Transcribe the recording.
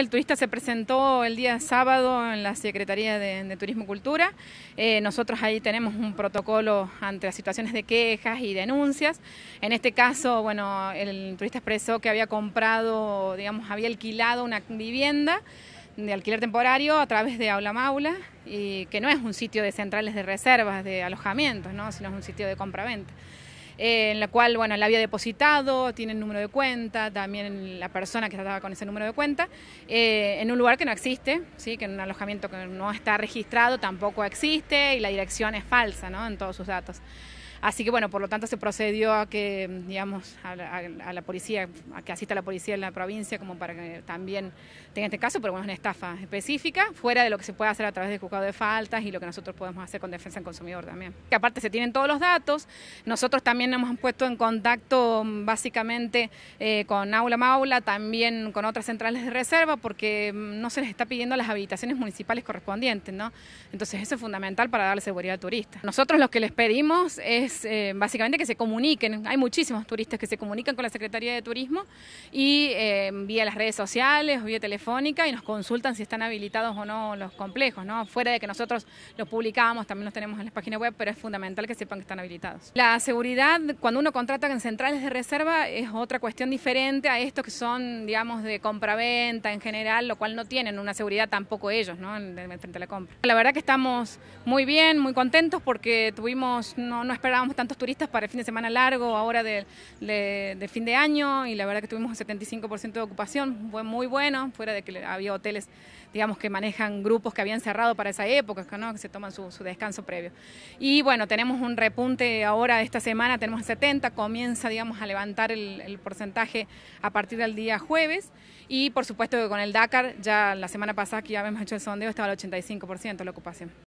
El turista se presentó el día sábado en la Secretaría de, Turismo y Cultura. Eh, nosotros ahí tenemos un protocolo ante las situaciones de quejas y denuncias. En este caso, bueno, el turista expresó que había comprado, digamos, había alquilado una vivienda de alquiler temporario a través de Aula Maula, y que no es un sitio de centrales de reservas, de alojamientos, ¿no? sino es un sitio de compra-venta en la cual, bueno, la había depositado, tiene el número de cuenta, también la persona que estaba con ese número de cuenta, eh, en un lugar que no existe, ¿sí? que en un alojamiento que no está registrado tampoco existe y la dirección es falsa ¿no? en todos sus datos. Así que bueno, por lo tanto se procedió a que, digamos, a, la policía, a que asista la policía en la provincia como para que también tenga este caso, pero bueno, es una estafa específica, fuera de lo que se puede hacer a través de juzgado de faltas y lo que nosotros podemos hacer con defensa del consumidor también. Que aparte se tienen todos los datos, nosotros también hemos puesto en contacto básicamente eh, con Aula Maula, también con otras centrales de reserva, porque mm, no se les está pidiendo las habitaciones municipales correspondientes, ¿no? Entonces eso es fundamental para darle seguridad al turista. Nosotros lo que les pedimos es eh, básicamente que se comuniquen. Hay muchísimos turistas que se comunican con la Secretaría de Turismo y eh, vía las redes sociales, o vía telefónica y nos consultan si están habilitados o no los complejos, ¿no? Fuera de que nosotros los publicamos, también los tenemos en las páginas web, pero es fundamental que sepan que están habilitados. La seguridad, cuando uno contrata en centrales de reserva, es otra cuestión diferente a estos que son, digamos, de compra-venta en general, lo cual no tienen una seguridad tampoco ellos, ¿no? frente a la compra. La verdad que estamos muy bien, muy contentos porque tuvimos, no, no esperábamos tantos turistas para el fin de semana largo, ahora de, fin de año, y la verdad que tuvimos un 75% de ocupación, fue muy bueno, fuera de que había hoteles, digamos, que manejan grupos que habían cerrado para esa época, ¿no? que se toman su, descanso previo. Y bueno, tenemos un repunte ahora esta semana, tenemos 70, comienza, digamos, a levantar el, porcentaje a partir del día jueves, y por supuesto que con el Dakar, ya la semana pasada que ya habíamos hecho el sondeo, estaba el 85% la ocupación.